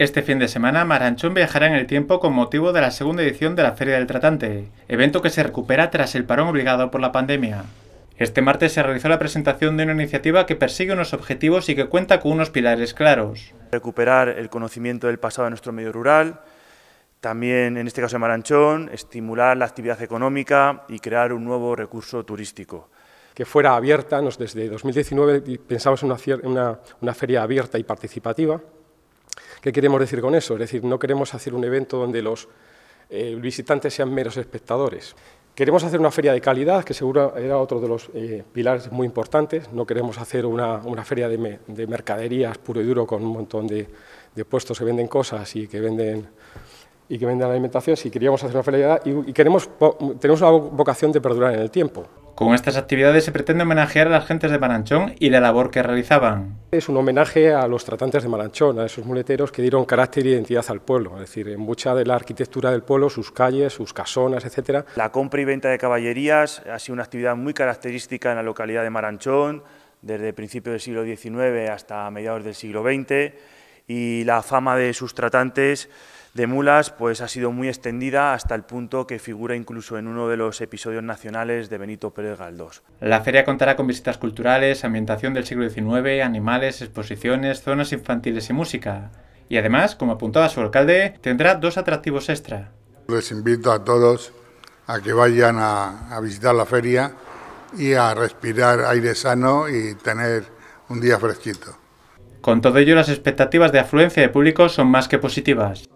Este fin de semana, Maranchón viajará en el tiempo con motivo de la segunda edición de la Feria del Tratante, evento que se recupera tras el parón obligado por la pandemia. Este martes se realizó la presentación de una iniciativa que persigue unos objetivos y que cuenta con unos pilares claros. Recuperar el conocimiento del pasado de nuestro medio rural, también en este caso de Maranchón, estimular la actividad económica y crear un nuevo recurso turístico que fuera abierta. Nos, desde 2019 pensamos en una, feria abierta y participativa ¿Qué queremos decir con eso? Es decir, no queremos hacer un evento donde los eh, visitantes sean meros espectadores. Queremos hacer una feria de calidad, que seguro era otro de los eh, pilares muy importantes. No queremos hacer una, feria de, mercaderías puro y duro con un montón de, puestos que venden cosas y que venden y que venden alimentación. Si queríamos hacer una feria de calidad y, y queremos, tenemos una vocación de perdurar en el tiempo. Con estas actividades se pretende homenajear a las gentes de Maranchón y la labor que realizaban. Es un homenaje a los tratantes de Maranchón, a esos muleteros que dieron carácter y identidad al pueblo, es decir, en mucha de la arquitectura del pueblo, sus calles, sus casonas, etc. La compra y venta de caballerías ha sido una actividad muy característica en la localidad de Maranchón, desde principios del siglo XIX hasta mediados del siglo XX y la fama de sus tratantes de mulas pues, ha sido muy extendida hasta el punto que figura incluso en uno de los episodios nacionales de Benito Pérez Galdós. La feria contará con visitas culturales, ambientación del siglo XIX, animales, exposiciones, zonas infantiles y música. Y además, como apuntaba su alcalde, tendrá dos atractivos extra. Les invito a todos a que vayan a visitar la feria y a respirar aire sano y tener un día fresquito. Con todo ello, las expectativas de afluencia de público son más que positivas.